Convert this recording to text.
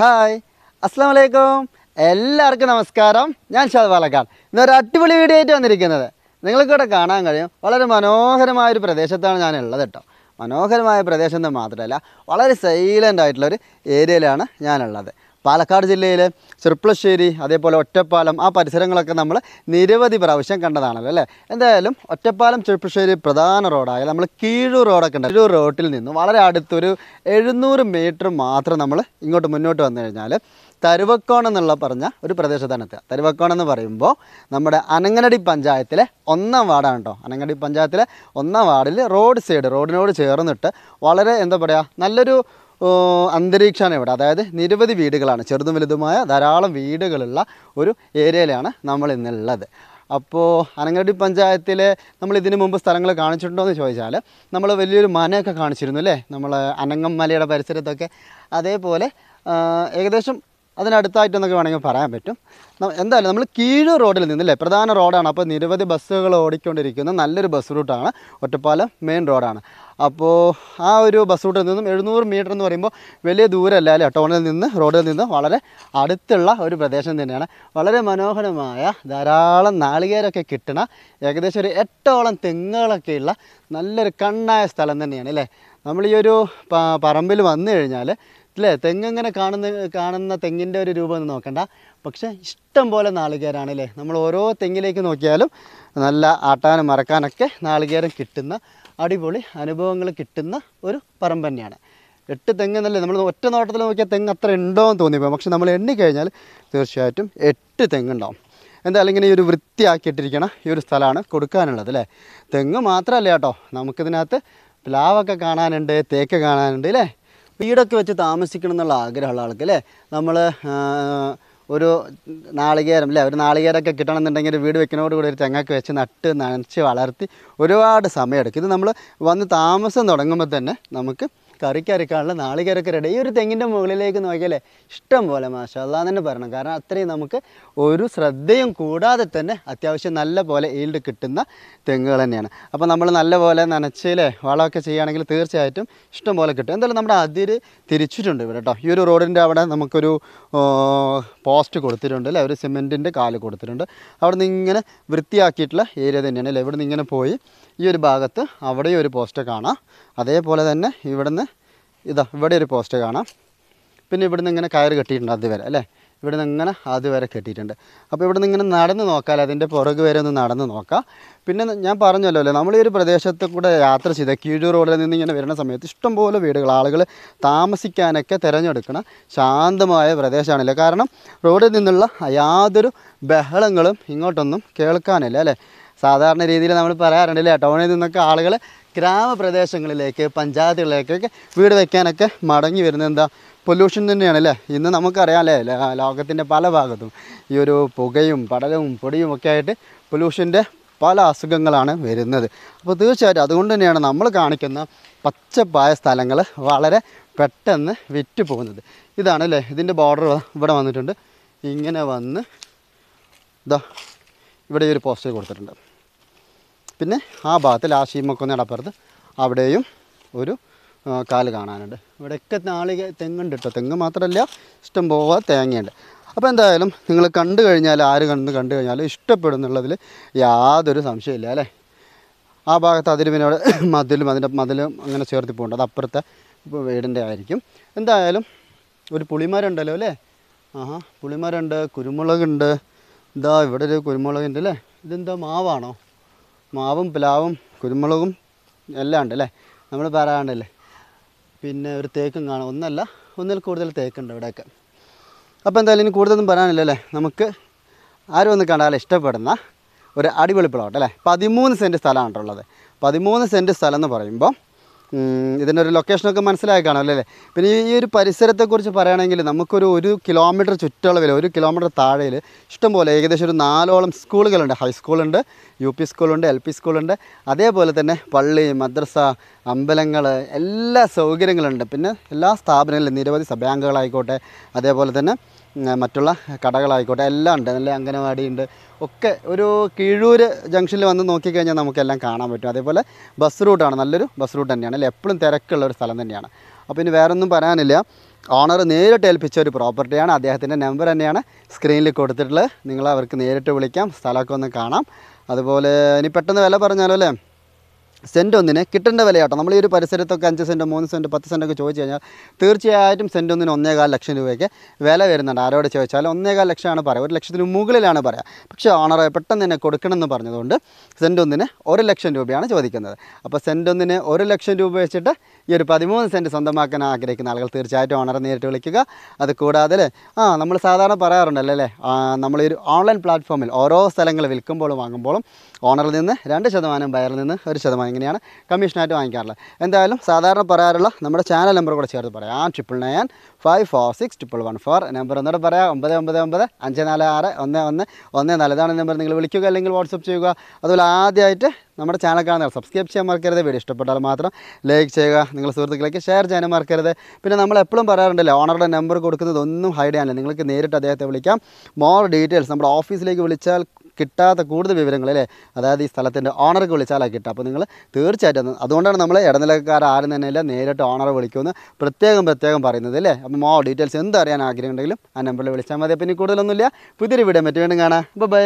hi അസ്സാം വലൈക്കും എല്ലാവർക്കും നമസ്കാരം ഞാൻ ഷാദ് പാലക്കാട് ഇന്നൊരു അടിപൊളി വീഡിയോ ആയിട്ട് വന്നിരിക്കുന്നത് നിങ്ങൾക്കിവിടെ കാണാൻ കഴിയും വളരെ മനോഹരമായൊരു പ്രദേശത്താണ് ഞാൻ ഉള്ളത് കേട്ടോ മനോഹരമായ പ്രദേശം എന്ന് മാത്രമല്ല വളരെ സൈലൻ്റ് ആയിട്ടുള്ളൊരു ഏരിയയിലാണ് ഞാനുള്ളത് പാലക്കാട് ജില്ലയിലെ ചെർപ്പളശ്ശേരി അതേപോലെ ഒറ്റപ്പാലം ആ പരിസരങ്ങളൊക്കെ നമ്മൾ നിരവധി പ്രാവശ്യം കണ്ടതാണല്ലോ അല്ലേ എന്തായാലും ഒറ്റപ്പാലം ചെർപ്പശ്ശേരി പ്രധാന റോഡായ നമ്മൾ കീഴൂർ റോഡൊക്കെ ഉണ്ട് കീഴൂർ റോഡിൽ നിന്ന് വളരെ അടുത്തൊരു എഴുന്നൂറ് മീറ്റർ മാത്രം നമ്മൾ ഇങ്ങോട്ട് മുന്നോട്ട് വന്നു കഴിഞ്ഞാൽ തരുവക്കോണം എന്നുള്ള പറഞ്ഞ ഒരു പ്രദേശത്താണ് എത്തുക തരുവക്കോണം എന്ന് പറയുമ്പോൾ നമ്മുടെ അനങ്ങനടി പഞ്ചായത്തിലെ ഒന്നാം വാർഡാണ് കേട്ടോ അനങ്ങനടി പഞ്ചായത്തിലെ ഒന്നാം വാർഡിൽ റോഡ് സൈഡ് റോഡിനോട് ചേർന്നിട്ട് വളരെ എന്താ പറയുക നല്ലൊരു അന്തരീക്ഷമാണ് ഇവിടെ അതായത് നിരവധി വീടുകളാണ് ചെറുതും വലുതുമായ ധാരാളം വീടുകളുള്ള ഒരു ഏരിയയിലാണ് നമ്മൾ ഇന്നുള്ളത് അപ്പോൾ അനങ്ങടി പഞ്ചായത്തിൽ നമ്മൾ ഇതിനു മുമ്പ് സ്ഥലങ്ങൾ കാണിച്ചിട്ടുണ്ടോ എന്ന് ചോദിച്ചാൽ നമ്മൾ വലിയൊരു മനയൊക്കെ കാണിച്ചിരുന്നു അല്ലേ നമ്മൾ അനങ്ങം മലയുടെ പരിസരത്തൊക്കെ അതേപോലെ ഏകദേശം അതിനടുത്തായിട്ടെന്നൊക്കെ വേണമെങ്കിൽ പറയാൻ പറ്റും എന്തായാലും നമ്മൾ കീഴ് റോഡിൽ നിന്നില്ലേ പ്രധാന റോഡാണ് അപ്പോൾ നിരവധി ബസ്സുകൾ ഓടിക്കൊണ്ടിരിക്കുന്ന നല്ലൊരു ബസ് റൂട്ടാണ് ഒറ്റപ്പാലം മെയിൻ റോഡാണ് അപ്പോൾ ആ ഒരു ബസ് റൂട്ടിൽ നിന്നും എഴുന്നൂറ് മീറ്റർ എന്ന് പറയുമ്പോൾ വലിയ ദൂരമല്ല അല്ലേ ടൗണിൽ നിന്ന് റോഡിൽ നിന്ന് വളരെ അടുത്തുള്ള ഒരു പ്രദേശം തന്നെയാണ് വളരെ മനോഹരമായ ധാരാളം നാളികേരമൊക്കെ കിട്ടണ ഏകദേശം ഒരു എട്ടോളം തെങ്ങുകളൊക്കെയുള്ള നല്ലൊരു കണ്ണായ സ്ഥലം തന്നെയാണ് അല്ലേ നമ്മൾ ഈ ഒരു പറമ്പിൽ വന്നു കഴിഞ്ഞാൽ അല്ലേ തെങ്ങ് കാണുന്ന കാണുന്ന തെങ്ങിൻ്റെ ഒരു രൂപമൊന്നും നോക്കണ്ട പക്ഷേ ഇഷ്ടം പോലെ നാളികേരാണ് അല്ലേ നമ്മൾ ഓരോ തെങ്ങിലേക്ക് നോക്കിയാലും നല്ല ആട്ടാനും മറക്കാനൊക്കെ നാളികേരം കിട്ടുന്ന അടിപൊളി അനുഭവങ്ങൾ കിട്ടുന്ന ഒരു പറമ്പ് തന്നെയാണ് എട്ട് തെങ്ങെന്നല്ലേ നമ്മൾ ഒറ്റ നോട്ടത്തിൽ നോക്കിയാൽ തെങ്ങ് അത്ര ഉണ്ടോ എന്ന് തോന്നിപ്പോകും പക്ഷെ നമ്മൾ എണ്ണിക്കഴിഞ്ഞാൽ തീർച്ചയായിട്ടും എട്ട് തെങ്ങുണ്ടാവും എന്തായാലും ഇങ്ങനെ ഈ ഒരു വൃത്തിയാക്കിയിട്ടിരിക്കണ ഈ ഒരു സ്ഥലമാണ് കൊടുക്കാനുള്ളത് അല്ലേ തെങ്ങ് മാത്രമല്ല കേട്ടോ നമുക്കിതിനകത്ത് പ്ലാവൊക്കെ കാണാനുണ്ട് തേക്ക് കാണാനുണ്ട് അല്ലേ വീടൊക്കെ വെച്ച് താമസിക്കണം എന്നുള്ള ആഗ്രഹമുള്ള ആൾക്ക് അല്ലേ നമ്മൾ ഒരു നാളികേരം അല്ലേ ഒരു നാളികേരമൊക്കെ കിട്ടണമെന്നുണ്ടെങ്കിൽ വീട് വെക്കുന്നതോട് കൂടി ഒരു തെങ്ങൊക്കെ വെച്ച് നട്ട് നനച്ച് വളർത്തി ഒരുപാട് സമയമെടുക്കും ഇത് നമ്മൾ വന്ന് താമസം തുടങ്ങുമ്പോൾ തന്നെ നമുക്ക് കറിക്ക് അരക്കാനുള്ള റെഡി ഈ ഒരു തെങ്ങിൻ്റെ മുകളിലേക്ക് നോക്കിയാലേ ഇഷ്ടം പോലെ മാഷാല്ലാന്ന് തന്നെ പറയണം കാരണം അത്രയും നമുക്ക് ഒരു ശ്രദ്ധയും കൂടാതെ തന്നെ അത്യാവശ്യം നല്ല പോലെ ഈൽഡ് കിട്ടുന്ന തെങ്ങുകൾ തന്നെയാണ് അപ്പോൾ നമ്മൾ നല്ല പോലെ നനച്ചില്ലേ വളമൊക്കെ ചെയ്യുകയാണെങ്കിൽ തീർച്ചയായിട്ടും ഇഷ്ടം പോലെ കിട്ടും എന്തായാലും നമ്മുടെ അതിര് തിരിച്ചിട്ടുണ്ട് ഇവിടെ കേട്ടോ ഈ ഒരു റോഡിൻ്റെ അവിടെ നമുക്കൊരു പോസ്റ്റ് കൊടുത്തിട്ടുണ്ട് അല്ലേ ഒരു സിമെൻറ്റിൻ്റെ കാല് കൊടുത്തിട്ടുണ്ട് അവിടെ നിന്ന് ഇങ്ങനെ വൃത്തിയാക്കിയിട്ടുള്ള ഏരിയ തന്നെയാണ് അല്ലേ ഇവിടെ നിന്ന് ഇങ്ങനെ പോയി ഈ ഒരു ഭാഗത്ത് അവിടെയും ഒരു പോസ്റ്റ് കാണാം അതേപോലെ തന്നെ ഇവിടുന്ന് ഇതാ ഇവിടെ ഒരു പോസ്റ്റ് കാണാം പിന്നെ ഇവിടുന്ന് ഇങ്ങനെ കയറ് കെട്ടിയിട്ടുണ്ട് അതുവരെ അല്ലേ നിന്ന് ഇങ്ങനെ അതുവരെ കെട്ടിയിട്ടുണ്ട് അപ്പോൾ നിന്ന് ഇങ്ങനെ നടന്ന് നോക്കാൽ അതിൻ്റെ പുറകു വരെ ഒന്ന് നടന്ന് നോക്കാം പിന്നെ ഞാൻ പറഞ്ഞല്ലോ അല്ലേ നമ്മൾ ഈ ഒരു പ്രദേശത്ത് കൂടെ യാത്ര ചെയ്ത കീഴൂർ റോഡിൽ നിന്ന് ഇങ്ങനെ വരുന്ന സമയത്ത് ഇഷ്ടംപോലെ വീടുകൾ ആളുകൾ താമസിക്കാനൊക്കെ തിരഞ്ഞെടുക്കണ ശാന്തമായ പ്രദേശമാണല്ലേ കാരണം റോഡിൽ നിന്നുള്ള യാതൊരു ബഹളങ്ങളും ഇങ്ങോട്ടൊന്നും കേൾക്കാനില്ല അല്ലേ സാധാരണ രീതിയിൽ നമ്മൾ പറയാറുണ്ട് അല്ലേ ടൗണിൽ നിന്നൊക്കെ ആളുകൾ ഗ്രാമപ്രദേശങ്ങളിലേക്ക് പഞ്ചായത്തുകളിലേക്കൊക്കെ വീട് വയ്ക്കാനൊക്കെ മടങ്ങി വരുന്നത് എന്താ പൊല്യൂഷൻ തന്നെയാണ് അല്ലേ ഇന്ന് നമുക്കറിയാം അല്ലേ ലോകത്തിൻ്റെ പല ഭാഗത്തും ഈ ഒരു പുകയും പടലവും പൊടിയും ഒക്കെ ആയിട്ട് പൊല്യൂഷൻ്റെ പല അസുഖങ്ങളാണ് വരുന്നത് അപ്പോൾ തീർച്ചയായിട്ടും അതുകൊണ്ട് തന്നെയാണ് നമ്മൾ കാണിക്കുന്ന പച്ചപ്പായ സ്ഥലങ്ങൾ വളരെ പെട്ടെന്ന് വിറ്റ് പോകുന്നത് ഇതാണ് അല്ലേ ഇതിൻ്റെ ബോർഡർ ഇവിടെ വന്നിട്ടുണ്ട് ഇങ്ങനെ വന്ന് ഇതാ ഇവിടെ ഈ ഒരു പോസ്റ്റർ കൊടുത്തിട്ടുണ്ട് പിന്നെ ആ ഭാഗത്ത് ലാസ്റ്റ് ഈ മക്കൊന്നയുടെ അവിടെയും ഒരു കാല് കാണാനുണ്ട് ഇവിടെയൊക്കെ നാളിക തെങ്ങുണ്ട് കേട്ടോ തെങ്ങ് മാത്രമല്ല ഇഷ്ടം പോവാ തേങ്ങയുണ്ട് അപ്പോൾ എന്തായാലും നിങ്ങൾ കണ്ടു കഴിഞ്ഞാൽ ആര് കണ്ട് കണ്ടു കഴിഞ്ഞാലും ഇഷ്ടപ്പെടുന്നുള്ളതിൽ യാതൊരു സംശയമില്ല അല്ലേ ആ ഭാഗത്ത് അതിൽ പിന്നെ അവിടെ മതിലും അതിൻ്റെ മതിലും അങ്ങനെ ചേർത്തി പോകേണ്ട അത് അപ്പുറത്തെ വീടിൻ്റെ ആയിരിക്കും എന്തായാലും ഒരു പുളിമരമുണ്ടല്ലോ അല്ലേ ആഹാ പുളിമരമുണ്ട് കുരുമുളകുണ്ട് ഇതാ ഇവിടെ ഒരു കുരുമുളകുണ്ട് അല്ലേ ഇതെന്താ മാവാണോ മാവും പ്ലാവും കുരുമുളകും എല്ലാം ഉണ്ട് അല്ലേ നമ്മൾ പറയാണ്ടല്ലേ പിന്നെ ഒരു തേക്കും കാണാം ഒന്നല്ല ഒന്നിൽ കൂടുതൽ തേക്കുണ്ട് ഇവിടെയൊക്കെ അപ്പോൾ എന്തായാലും ഇനി കൂടുതലൊന്നും പറയാനില്ല അല്ലേ നമുക്ക് ആരും ഒന്ന് കണ്ടാൽ ഇഷ്ടപ്പെടുന്ന ഒരു അടിപൊളി പ്ലോട്ട് അല്ലേ പതിമൂന്ന് സെൻറ്റ് സ്ഥലമാണ് ഉള്ളത് പതിമൂന്ന് സെൻറ്റ് സ്ഥലം എന്ന് പറയുമ്പോൾ ഇതിനൊരു ലൊക്കേഷനൊക്കെ മനസ്സിലായി കാണാം അല്ലേ പിന്നെ ഈ ഒരു പരിസരത്തെക്കുറിച്ച് പറയുകയാണെങ്കിൽ നമുക്കൊരു ഒരു കിലോമീറ്റർ ചുറ്റളവിൽ ഒരു കിലോമീറ്റർ താഴെയിൽ ഇഷ്ടംപോലെ ഏകദേശം ഒരു നാലോളം സ്കൂളുകളുണ്ട് ഹൈസ്കൂളുണ്ട് യു പി സ്കൂളുണ്ട് എൽ പി സ്കൂളുണ്ട് അതേപോലെ തന്നെ പള്ളി മദ്രസ അമ്പലങ്ങൾ എല്ലാ സൗകര്യങ്ങളുണ്ട് പിന്നെ എല്ലാ സ്ഥാപനങ്ങളിലും നിരവധി ബാങ്കുകളായിക്കോട്ടെ അതേപോലെ തന്നെ മറ്റുള്ള കടകളായിക്കോട്ടെ എല്ലാം ഉണ്ട് നല്ല അംഗനവാടി ഉണ്ട് ഒക്കെ ഒരു കീഴൂർ ജംഗ്ഷനിൽ വന്ന് നോക്കിക്കഴിഞ്ഞാൽ നമുക്കെല്ലാം കാണാൻ പറ്റും അതേപോലെ ബസ് റൂട്ടാണ് നല്ലൊരു ബസ് റൂട്ട് തന്നെയാണ് അല്ലെ എപ്പോഴും തിരക്കുള്ള ഒരു സ്ഥലം തന്നെയാണ് അപ്പോൾ ഇനി വേറൊന്നും പറയാനില്ല ഓണർ നേരിട്ട് ഏൽപ്പിച്ച ഒരു പ്രോപ്പർട്ടിയാണ് അദ്ദേഹത്തിൻ്റെ നമ്പർ തന്നെയാണ് സ്ക്രീനിൽ കൊടുത്തിട്ടുള്ളത് നിങ്ങൾ അവർക്ക് നേരിട്ട് വിളിക്കാം സ്ഥലമൊക്കെ ഒന്ന് കാണാം അതുപോലെ ഇനി പെട്ടെന്ന് വില പറഞ്ഞാലോ അല്ലേ സെൻറ്റ് ഒന്നിന് കിട്ടേണ്ട വിലയാട്ടോ നമ്മൾ ഈ ഒരു പരിസരത്തൊക്കെ അഞ്ച് സെൻറ്റ് മൂന്ന് സെൻറ്റ് പത്ത് ഒക്കെ ചോദിച്ചു കഴിഞ്ഞാൽ തീർച്ചയായിട്ടും സെൻറ്റ് ഒന്നിന് ഒന്നേകാൽ ലക്ഷം രൂപയ്ക്ക് വില വരുന്നുണ്ട് ആരോട് ചോദിച്ചാൽ ഒന്നേകാൽ ലക്ഷമാണ് പറയുക ഒരു ലക്ഷത്തിന് മുകളിലാണ് പറയുക പക്ഷേ ഓണറെ പെട്ടെന്ന് തന്നെ കൊടുക്കണമെന്ന് പറഞ്ഞതുകൊണ്ട് സെൻറ്റ് ഒന്നിന് ഒരു ലക്ഷം രൂപയാണ് ചോദിക്കുന്നത് അപ്പോൾ സെൻറ്റ് ഒന്നിന് ഒരു ലക്ഷം രൂപ വെച്ചിട്ട് ഈ ഒരു പതിമൂന്ന് സെൻറ്റ് സ്വന്തമാക്കാൻ ആഗ്രഹിക്കുന്ന ആളുകൾ തീർച്ചയായിട്ടും ഓണറെ നേരിട്ട് വിളിക്കുക അത് കൂടാതെ ആ നമ്മൾ സാധാരണ പറയാറുണ്ടല്ലോ അല്ലേ നമ്മൾ ഈ ഒരു ഓൺലൈൻ പ്ലാറ്റ്ഫോമിൽ ഓരോ സ്ഥലങ്ങൾ വിൽക്കുമ്പോഴും വാങ്ങുമ്പോഴും ഓണറിൽ നിന്ന് രണ്ട് ശതമാനം ബയറിൽ നിന്ന് ഒരു ശതമാനം എങ്ങനെയാണ് കമ്മീഷനായിട്ട് വാങ്ങിക്കാറുള്ളത് എന്തായാലും സാധാരണ പറയാറുള്ള നമ്മുടെ ചാനൽ നമ്പർ കൂടെ ചേർത്ത് പറയാം ആ triple nine five four six triple one four number ഒന്നോട് പറയാം ഒമ്പത് ഒമ്പത് ഒമ്പത് അഞ്ച് നാല് ആറ് ഒന്ന് ഒന്ന് ഒന്ന് നാല് ഇതാണ് നമ്പർ നിങ്ങൾ വിളിക്കുക അല്ലെങ്കിൽ വാട്സപ്പ് ചെയ്യുക അതുപോലെ ആദ്യമായിട്ട് നമ്മുടെ ചാനൽ കാണാൻ സബ്സ്ക്രൈബ് ചെയ്യാൻ മറക്കരുത് വീഡിയോ ഇഷ്ടപ്പെട്ടാൽ മാത്രം ലൈക്ക് ചെയ്യുക നിങ്ങൾ സുഹൃത്തുക്കളേക്ക് ഷെയർ ചെയ്യാനും മറക്കരുത് പിന്നെ നമ്മൾ എപ്പോഴും പറയാറുണ്ടല്ലോ ഓണറുടെ നമ്പർ കൊടുക്കുന്നതൊന്നും ഹൈഡ് ചെയ്യാനില്ല നിങ്ങൾക്ക് നേരിട്ട് അദ്ദേഹത്തെ വിളിക്കാം മോർ ഡീറ്റെയിൽസ് നമ്മുടെ ഓഫീസിലേക്ക് വിളിച്ചാൽ കിട്ടാത്ത കൂടുതൽ വിവരങ്ങൾ അല്ലേ അതായത് ഈ സ്ഥലത്തിൻ്റെ ഓണർക്ക് വിളിച്ചാലാ കിട്ടുക അപ്പോൾ നിങ്ങൾ തീർച്ചയായിട്ടും അതുകൊണ്ടാണ് നമ്മൾ ഇടനിലക്കാർ ആരും തന്നെയില്ല നേരിട്ട് ഓണറെ വിളിക്കുമെന്ന് പ്രത്യേകം പ്രത്യേകം പറയുന്നത് അല്ലേ അപ്പം ആ ഡീറ്റെയിൽസ് എന്തറിയാൻ ആഗ്രഹം ഉണ്ടെങ്കിലും ആ നമ്പറിൽ വിളിച്ചാൽ മതി അപ്പം ഇനി കൂടുതലൊന്നുമില്ല പുതിയൊരു വീഡിയോ മറ്റു വീണ്ടും കാണാം ബൈ